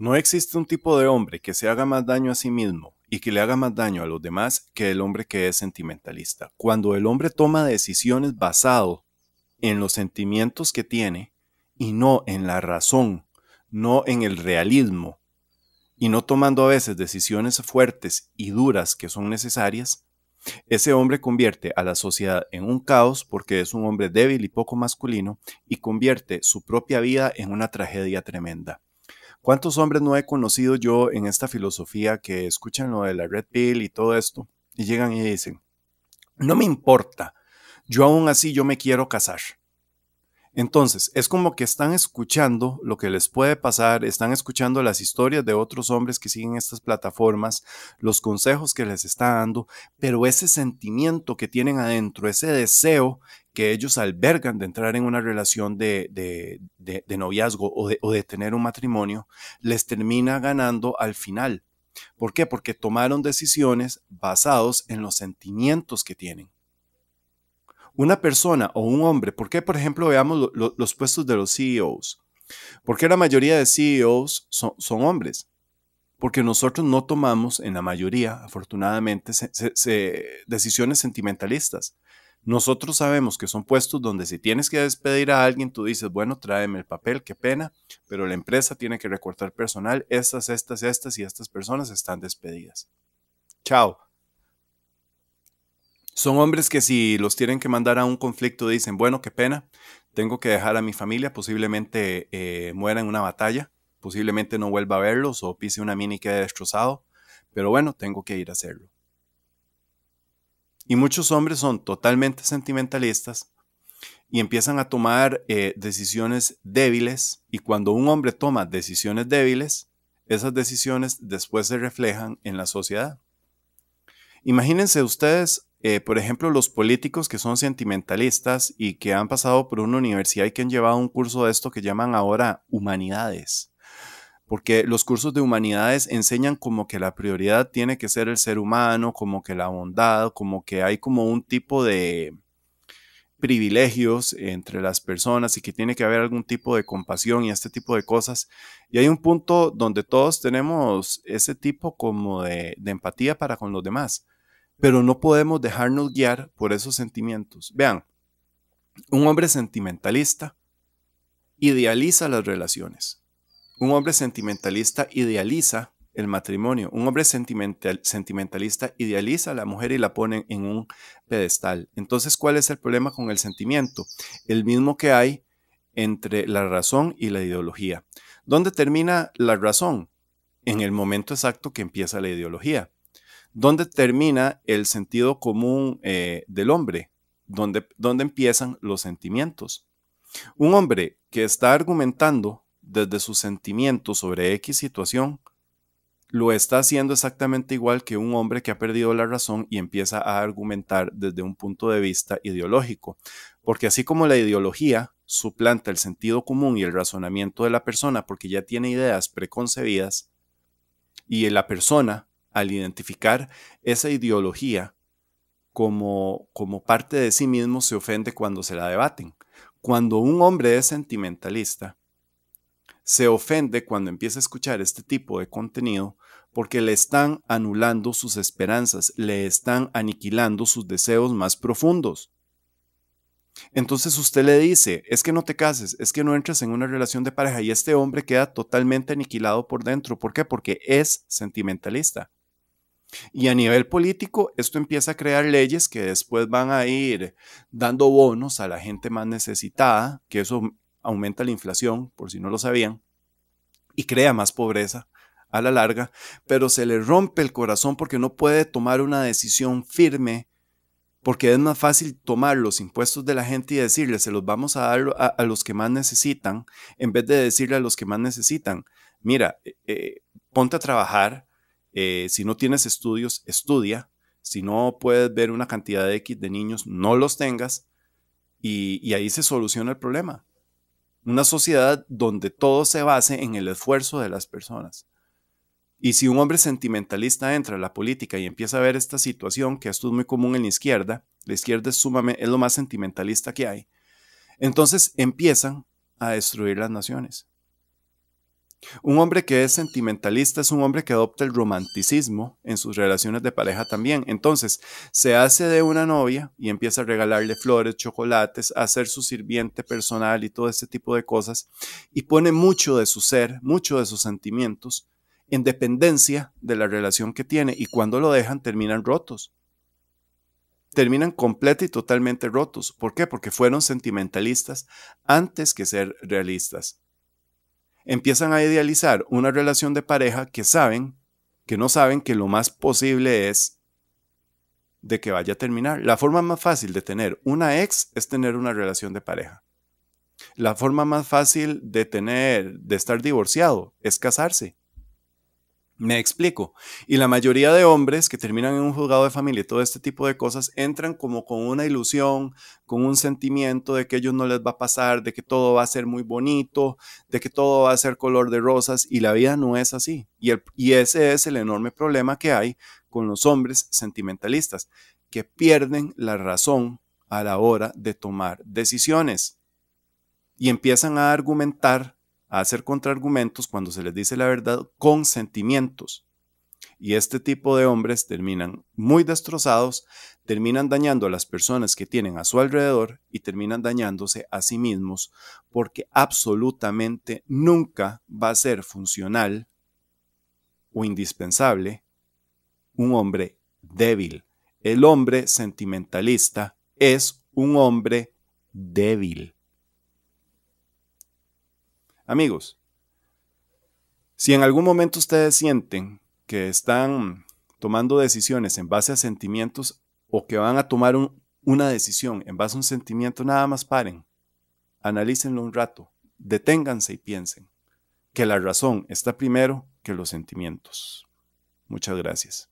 No existe un tipo de hombre que se haga más daño a sí mismo y que le haga más daño a los demás que el hombre que es sentimentalista. Cuando el hombre toma decisiones basado en los sentimientos que tiene y no en la razón, no en el realismo, y no tomando a veces decisiones fuertes y duras que son necesarias, ese hombre convierte a la sociedad en un caos porque es un hombre débil y poco masculino y convierte su propia vida en una tragedia tremenda. ¿Cuántos hombres no he conocido yo en esta filosofía que escuchan lo de la Red Pill y todo esto y llegan y dicen, no me importa, yo aún así yo me quiero casar? Entonces, es como que están escuchando lo que les puede pasar, están escuchando las historias de otros hombres que siguen estas plataformas, los consejos que les está dando, pero ese sentimiento que tienen adentro, ese deseo que ellos albergan de entrar en una relación de, noviazgo o, de tener un matrimonio, les termina ganando al final. ¿Por qué? Porque tomaron decisiones basados en los sentimientos que tienen una persona o un hombre, ¿por qué, por ejemplo, veamos los puestos de los CEOs? ¿Por qué la mayoría de CEOs son, hombres? Porque nosotros no tomamos, en la mayoría, afortunadamente, decisiones sentimentalistas. Nosotros sabemos que son puestos donde si tienes que despedir a alguien, tú dices, bueno, tráeme el papel, qué pena, pero la empresa tiene que recortar personal, estas, estas, estas y estas personas están despedidas. Chao. Son hombres que si los tienen que mandar a un conflicto dicen, bueno, qué pena, tengo que dejar a mi familia, posiblemente eh, muera en una batalla, posiblemente no vuelva a verlos o pise una mini quede destrozado, pero bueno, tengo que ir a hacerlo. Y muchos hombres son totalmente sentimentalistas y empiezan a tomar eh, decisiones débiles. Y cuando un hombre toma decisiones débiles, esas decisiones después se reflejan en la sociedad. Imagínense ustedes, eh, por ejemplo, los políticos que son sentimentalistas y que han pasado por una universidad y que han llevado un curso de esto que llaman ahora humanidades porque los cursos de humanidades enseñan como que la prioridad tiene que ser el ser humano, como que la bondad, como que hay como un tipo de privilegios entre las personas y que tiene que haber algún tipo de compasión y este tipo de cosas. Y hay un punto donde todos tenemos ese tipo como de, de empatía para con los demás, pero no podemos dejarnos guiar por esos sentimientos. Vean, un hombre sentimentalista idealiza las relaciones un hombre sentimentalista idealiza el matrimonio. Un hombre sentimentalista idealiza a la mujer y la pone en un pedestal. Entonces, ¿cuál es el problema con el sentimiento? El mismo que hay entre la razón y la ideología. ¿Dónde termina la razón? En el momento exacto que empieza la ideología. ¿Dónde termina el sentido común eh, del hombre? ¿Dónde empiezan los sentimientos? Un hombre que está argumentando desde su sentimiento sobre X situación, lo está haciendo exactamente igual que un hombre que ha perdido la razón y empieza a argumentar desde un punto de vista ideológico. Porque así como la ideología suplanta el sentido común y el razonamiento de la persona porque ya tiene ideas preconcebidas, y la persona, al identificar esa ideología como parte de sí mismo, se ofende cuando se la debaten. Cuando un hombre es sentimentalista, se ofende cuando empieza a escuchar este tipo de contenido porque le están anulando sus esperanzas, le están aniquilando sus deseos más profundos. Entonces usted le dice, es que no te cases, es que no entras en una relación de pareja y este hombre queda totalmente aniquilado por dentro. ¿Por qué? Porque es sentimentalista. Y a nivel político, esto empieza a crear leyes que después van a ir dando bonos a la gente más necesitada, que eso aumenta la inflación, por si no lo sabían, y crea más pobreza a la larga, pero se le rompe el corazón porque no puede tomar una decisión firme, porque es más fácil tomar los impuestos de la gente y decirle, se los vamos a dar a, los que más necesitan, en vez de decirle a los que más necesitan, mira, eh, eh, ponte a trabajar, eh, si no tienes estudios, estudia, si no puedes ver una cantidad de X de niños, no los tengas, y ahí se soluciona el problema. Una sociedad donde todo se base en el esfuerzo de las personas. Y si un hombre sentimentalista entra a la política y empieza a ver esta situación, que esto es muy común en la izquierda, la izquierda es, es lo más sentimentalista que hay, entonces empiezan a destruir las naciones. Un hombre que es sentimentalista es un hombre que adopta el romanticismo en sus relaciones de pareja también. Entonces, se hace de una novia y empieza a regalarle flores, chocolates, a ser su sirviente personal y todo ese tipo de cosas. Y pone mucho de su ser, mucho de sus sentimientos en dependencia de la relación que tiene. Y cuando lo dejan, terminan rotos. Terminan completa y totalmente rotos. ¿Por qué? Porque fueron sentimentalistas antes que ser realistas empiezan a idealizar una relación de pareja que saben, que no saben que lo más posible es de que vaya a terminar. La forma más fácil de tener una ex es tener una relación de pareja. La forma más fácil de tener, de estar divorciado, es casarse. Me explico. Y la mayoría de hombres que terminan en un juzgado de familia y todo este tipo de cosas entran como con una ilusión, con un sentimiento de que a ellos no les va a pasar, de que todo va a ser muy bonito, de que todo va a ser color de rosas y la vida no es así. Y, y ese es el enorme problema que hay con los hombres sentimentalistas, que pierden la razón a la hora de tomar decisiones y empiezan a argumentar a hacer contraargumentos cuando se les dice la verdad con sentimientos. Y este tipo de hombres terminan muy destrozados, terminan dañando a las personas que tienen a su alrededor y terminan dañándose a sí mismos porque absolutamente nunca va a ser funcional o indispensable un hombre débil. El hombre sentimentalista es un hombre débil. Amigos, si en algún momento ustedes sienten que están tomando decisiones en base a sentimientos o que van a tomar una decisión en base a un sentimiento, nada más paren, analícenlo un rato, deténganse y piensen que la razón está primero que los sentimientos. Muchas gracias.